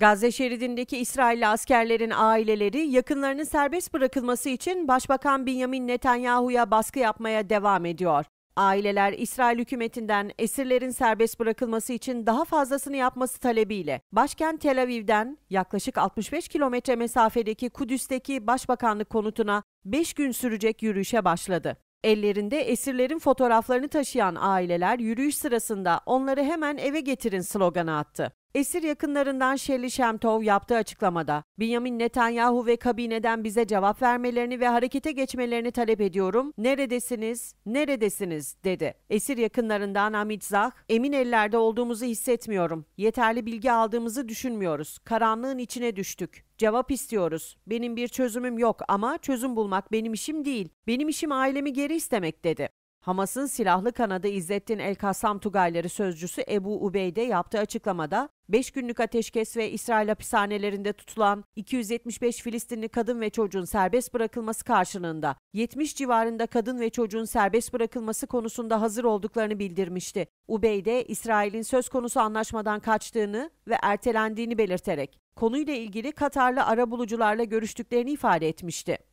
Gazze şeridindeki İsrailli askerlerin aileleri yakınlarının serbest bırakılması için Başbakan Benjamin Netanyahu'ya baskı yapmaya devam ediyor. Aileler İsrail hükümetinden esirlerin serbest bırakılması için daha fazlasını yapması talebiyle başkent Tel Aviv'den yaklaşık 65 kilometre mesafedeki Kudüs'teki başbakanlık konutuna 5 gün sürecek yürüyüşe başladı. Ellerinde esirlerin fotoğraflarını taşıyan aileler yürüyüş sırasında onları hemen eve getirin sloganı attı. Esir yakınlarından Şerli Şemtov yaptığı açıklamada, Benjamin Netanyahu ve kabineden bize cevap vermelerini ve harekete geçmelerini talep ediyorum. Neredesiniz, neredesiniz dedi. Esir yakınlarından Amit Zah, emin ellerde olduğumuzu hissetmiyorum. Yeterli bilgi aldığımızı düşünmüyoruz. Karanlığın içine düştük. Cevap istiyoruz. Benim bir çözümüm yok ama çözüm bulmak benim işim değil. Benim işim ailemi geri istemek dedi. Hamas'ın silahlı kanadı İzzettin El Kassam Tugayları sözcüsü Ebu Ubeyde yaptığı açıklamada 5 günlük ateşkes ve İsrail hapishanelerinde tutulan 275 Filistinli kadın ve çocuğun serbest bırakılması karşılığında 70 civarında kadın ve çocuğun serbest bırakılması konusunda hazır olduklarını bildirmişti. Ubeyde, İsrail'in söz konusu anlaşmadan kaçtığını ve ertelendiğini belirterek konuyla ilgili Katarlı arabulucularla görüştüklerini ifade etmişti.